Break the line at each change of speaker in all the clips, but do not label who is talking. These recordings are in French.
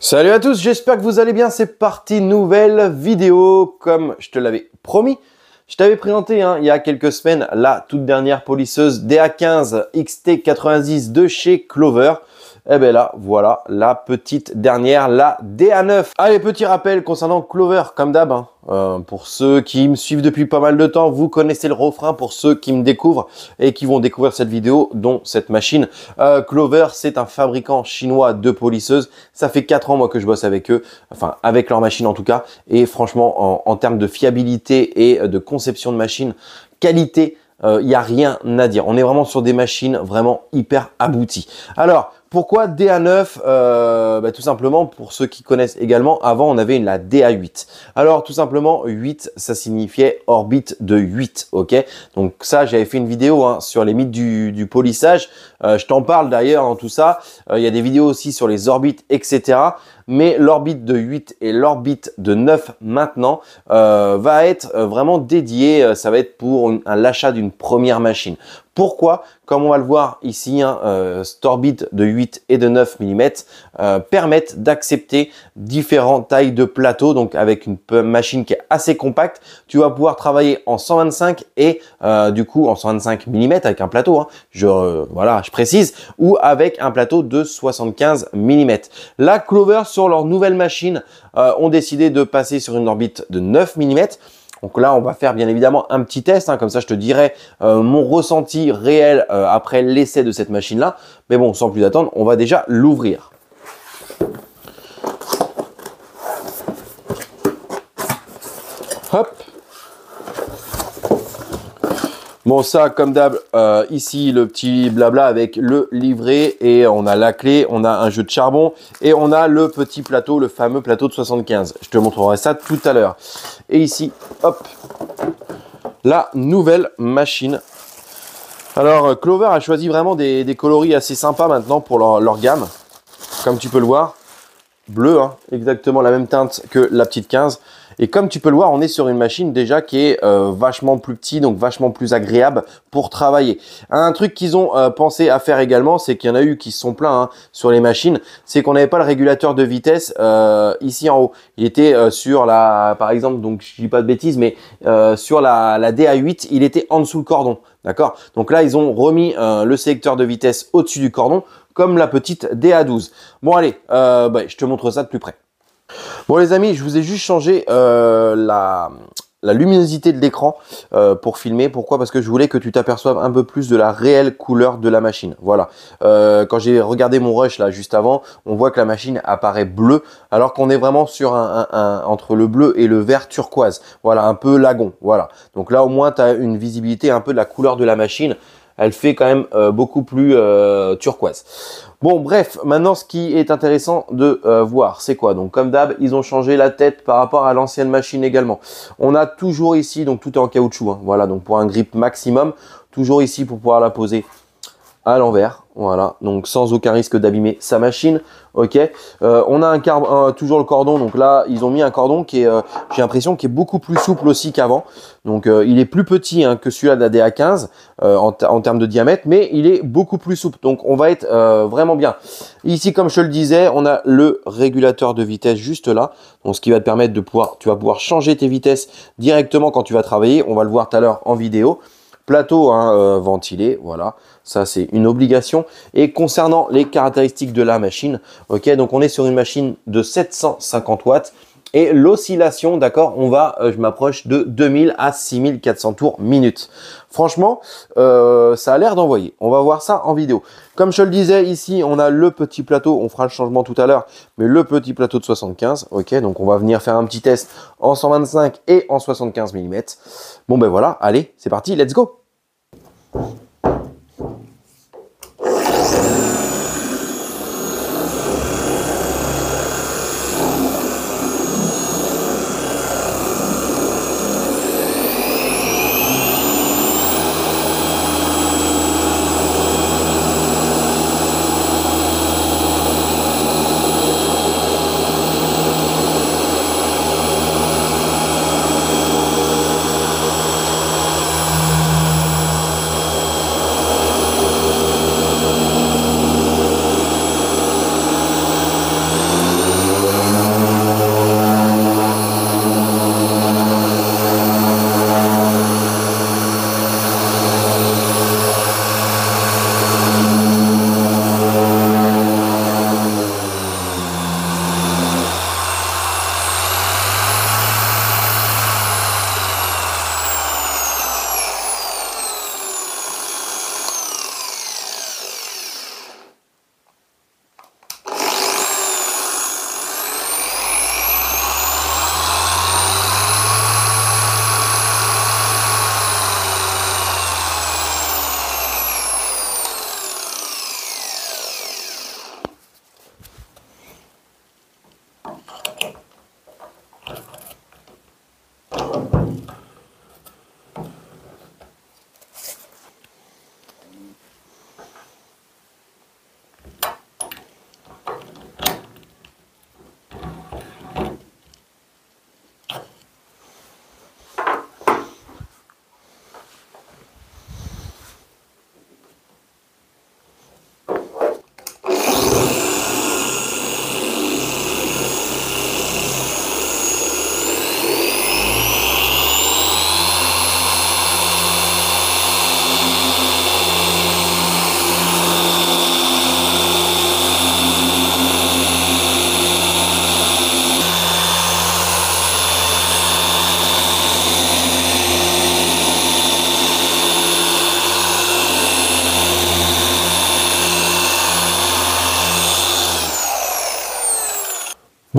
Salut à tous, j'espère que vous allez bien, c'est parti, nouvelle vidéo, comme je te l'avais promis. Je t'avais présenté hein, il y a quelques semaines la toute dernière polisseuse DA15 XT90 de chez Clover. Et eh bien là, voilà la petite dernière, la DA9. Allez, petit rappel concernant Clover, comme d'hab. Hein. Euh, pour ceux qui me suivent depuis pas mal de temps, vous connaissez le refrain pour ceux qui me découvrent et qui vont découvrir cette vidéo, dont cette machine. Euh, Clover, c'est un fabricant chinois de polisseuses. Ça fait 4 ans moi que je bosse avec eux, enfin avec leur machine en tout cas. Et franchement, en, termes de fiabilité et de conception de machine, qualité, il euh, n'y a rien à dire. On est vraiment sur des machines vraiment hyper abouties. Alors, pourquoi DA9 euh, bah, Tout simplement, pour ceux qui connaissent également, avant on avait une, la DA8. Alors tout simplement, 8, ça signifiait orbite de 8, ok Donc ça, j'avais fait une vidéo hein, sur les mythes du, du polissage. Euh, je t'en parle d'ailleurs, en tout ça. Euh, il y a des vidéos aussi sur les orbites, etc mais l'orbite de 8 et l'orbite de 9 maintenant euh, va être euh, vraiment dédiée, euh, ça va être pour l'achat d'une première machine. Pourquoi Comme on va le voir ici, hein, euh, cette orbite de 8 et de 9 mm permettent d'accepter différentes tailles de plateau. Donc avec une machine qui est assez compacte, tu vas pouvoir travailler en 125 et du coup en 125 mm avec un plateau. Hein. je, voilà, je précise, ou avec un plateau de 75 mm. La Clover leur nouvelle machine euh, ont décidé de passer sur une orbite de 9 mm. Donc là, on va faire bien évidemment un petit test, hein. comme ça je te dirai euh, mon ressenti réel euh, après l'essai de cette machine-là. Mais bon, sans plus attendre, on va déjà l'ouvrir. Hop Bon, ça, comme d'hab, euh, ici, le petit blabla avec le livret. Et on a la clé, on a un jeu de charbon. Et on a le petit plateau, le fameux plateau de 75. Je te montrerai ça tout à l'heure. Et ici, hop, la nouvelle machine. Alors, euh, Clover a choisi vraiment des, coloris assez sympas maintenant pour leur, gamme. Comme tu peux le voir, bleu, hein, exactement la même teinte que la petite 15. Et comme tu peux le voir, on est sur une machine déjà qui est euh, vachement plus petit, donc vachement plus agréable pour travailler. Un truc qu'ils ont euh, pensé à faire également, c'est qu'il y en a eu qui se sont pleins sur les machines, c'est qu'on n'avait pas le régulateur de vitesse euh, ici en haut. Il était sur la, par exemple, donc je dis pas de bêtises, mais sur la, la DA8, il était en dessous le cordon. D'accord Donc là, ils ont remis le sélecteur de vitesse au-dessus du cordon, comme la petite DA12. Bon allez, bah, je te montre ça de plus près. Bon les amis, je vous ai juste changé euh, la, luminosité de l'écran euh, pour filmer. Pourquoi Parce que je voulais que tu t'aperçoives un peu plus de la réelle couleur de la machine. Voilà. Euh, quand j'ai regardé mon rush là juste avant, on voit que la machine apparaît bleue alors qu'on est vraiment sur un, entre le bleu et le vert turquoise. Voilà, un peu lagon. Voilà. Donc là au moins tu as une visibilité un peu de la couleur de la machine elle fait quand même euh, beaucoup plus euh, turquoise. Bon, bref, maintenant ce qui est intéressant de euh, voir, c'est quoi Donc comme d'hab, ils ont changé la tête par rapport à l'ancienne machine également. On a toujours ici, donc tout est en caoutchouc, hein. voilà, donc pour un grip maximum, toujours ici pour pouvoir la poser à l'envers. Voilà, donc sans aucun risque d'abîmer sa machine. Ok, euh, on a un, toujours le cordon. Donc là, ils ont mis un cordon qui est, euh, j'ai l'impression, qui est beaucoup plus souple aussi qu'avant. Donc euh, il est plus petit hein, que celui-là de la DA15 en, en, termes de diamètre, mais il est beaucoup plus souple. Donc on va être vraiment bien. Ici, comme je le disais, on a le régulateur de vitesse juste là. Donc ce qui va te permettre de pouvoir, tu vas pouvoir changer tes vitesses directement quand tu vas travailler. On va le voir tout à l'heure en vidéo plateau hein, euh, ventilé, voilà, ça c'est une obligation. Et concernant les caractéristiques de la machine, ok, donc on est sur une machine de 750 watts, et l'oscillation, d'accord, on va, euh, je m'approche de 2000 à 6400 tours minutes Franchement, euh, ça a l'air d'envoyer. On va voir ça en vidéo. Comme je le disais, ici, on a le petit plateau. On fera le changement tout à l'heure, mais le petit plateau de 75. Ok, donc on va venir faire un petit test en 125 et en 75 mm. Bon ben voilà, allez, c'est parti, let's go.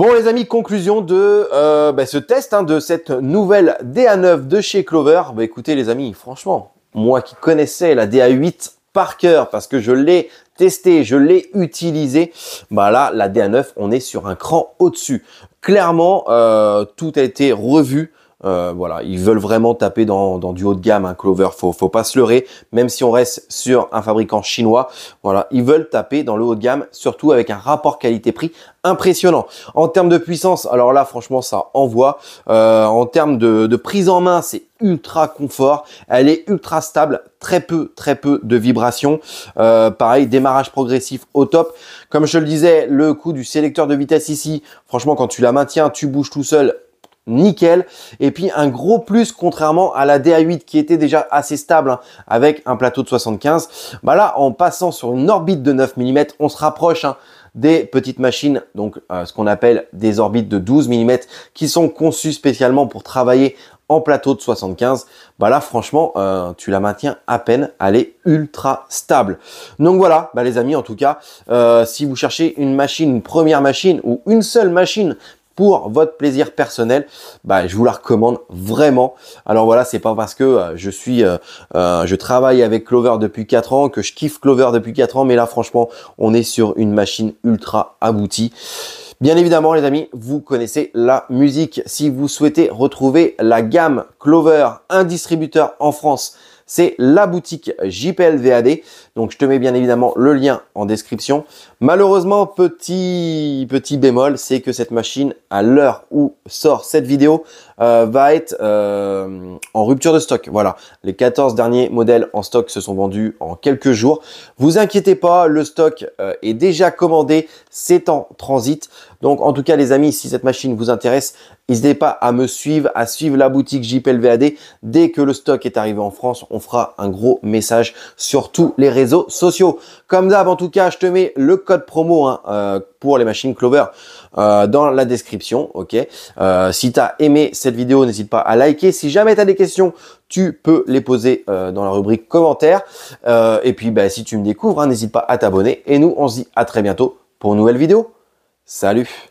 Bon les amis, conclusion de euh, bah, ce test hein, de cette nouvelle DA9 de chez Clover. Bah, écoutez les amis, franchement, moi qui connaissais la DA8 par cœur parce que je l'ai testée, je l'ai utilisé, bah là la DA9 on est sur un cran au-dessus. Clairement, euh, tout a été revu euh, voilà, ils veulent vraiment taper dans, du haut de gamme, Un hein, Clover. Faut, faut pas se leurrer, même si on reste sur un fabricant chinois. Voilà, ils veulent taper dans le haut de gamme, surtout avec un rapport qualité-prix impressionnant. En termes de puissance, alors là, franchement, ça envoie. Euh, en termes de, prise en main, c'est ultra confort. Elle est ultra stable, très peu, très peu de vibrations. Euh, pareil, démarrage progressif au top. Comme je le disais, le coup du sélecteur de vitesse ici, franchement, quand tu la maintiens, tu bouges tout seul, nickel. Et puis un gros plus contrairement à la DA8 qui était déjà assez stable hein, avec un plateau de 75. Bah là, en passant sur une orbite de 9 mm, on se rapproche hein, des petites machines, donc euh, ce qu'on appelle des orbites de 12 mm, qui sont conçues spécialement pour travailler en plateau de 75, bah là franchement euh, tu la maintiens à peine, elle est ultra stable. Donc voilà, bah les amis en tout cas, euh, si vous cherchez une machine, une première machine ou une seule machine pour votre plaisir personnel, bah, je vous la recommande vraiment. Alors voilà, c'est pas parce que euh, je suis, euh, euh, je travaille avec Clover depuis 4 ans, que je kiffe Clover depuis 4 ans, mais là franchement, on est sur une machine ultra aboutie. Bien évidemment, les amis, vous connaissez la musique. Si vous souhaitez retrouver la gamme Clover, un distributeur en France c'est la boutique JPL VAD. Donc je te mets bien évidemment le lien en description. Malheureusement, petit petit bémol, c'est que cette machine, à l'heure où sort cette vidéo, euh, va être euh, en rupture de stock. Voilà, les 14 derniers modèles en stock se sont vendus en quelques jours. Vous inquiétez pas, le stock euh, est déjà commandé, c'est en transit. Donc en tout cas les amis, si cette machine vous intéresse, n'hésitez pas à me suivre, à suivre la boutique JPLVAD. Dès que le stock est arrivé en France, on fera un gros message sur tous les réseaux sociaux. Comme d'hab, en tout cas, je te mets le code promo hein, pour les machines Clover dans la description. si tu as aimé cette vidéo, n'hésite pas à liker. Si jamais tu as des questions, tu peux les poser euh, dans la rubrique commentaires. Euh, et puis, bah, si tu me découvres, hein, n'hésite pas à t'abonner. Et nous, on se dit à très bientôt pour une nouvelle vidéo. Salut